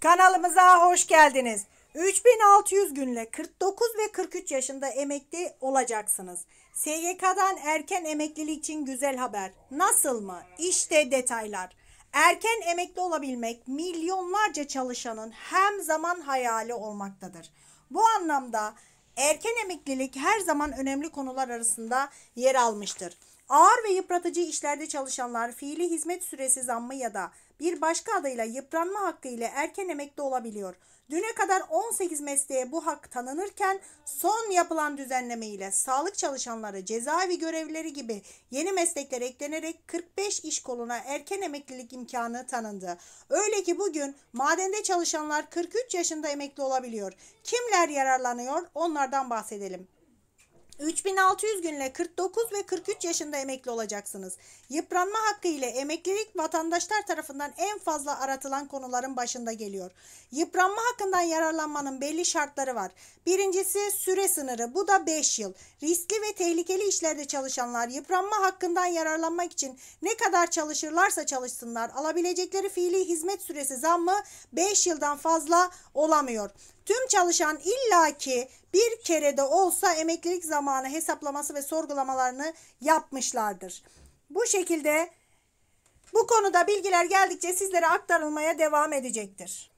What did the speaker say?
Kanalımıza hoş geldiniz. 3600 günle 49 ve 43 yaşında emekli olacaksınız. SGK'dan erken emeklilik için güzel haber. Nasıl mı? İşte detaylar. Erken emekli olabilmek milyonlarca çalışanın hem zaman hayali olmaktadır. Bu anlamda erken emeklilik her zaman önemli konular arasında yer almıştır. Ağır ve yıpratıcı işlerde çalışanlar fiili hizmet süresi zammı ya da bir başka adıyla yıpranma hakkı ile erken emekli olabiliyor. Düne kadar 18 mesleğe bu hak tanınırken son yapılan düzenleme ile sağlık çalışanları cezaevi görevlileri gibi yeni meslekler eklenerek 45 iş koluna erken emeklilik imkanı tanındı. Öyle ki bugün madende çalışanlar 43 yaşında emekli olabiliyor. Kimler yararlanıyor onlardan bahsedelim. 3600 günle 49 ve 43 yaşında emekli olacaksınız. Yıpranma hakkı ile emeklilik vatandaşlar tarafından en fazla aratılan konuların başında geliyor. Yıpranma hakkından yararlanmanın belli şartları var. Birincisi süre sınırı bu da 5 yıl. Riskli ve tehlikeli işlerde çalışanlar yıpranma hakkından yararlanmak için ne kadar çalışırlarsa çalışsınlar alabilecekleri fiili hizmet süresi zammı 5 yıldan fazla olamıyor. Tüm çalışan illaki bir kere de olsa emeklilik zamanı zamanı hesaplaması ve sorgulamalarını yapmışlardır. Bu şekilde bu konuda bilgiler geldikçe sizlere aktarılmaya devam edecektir.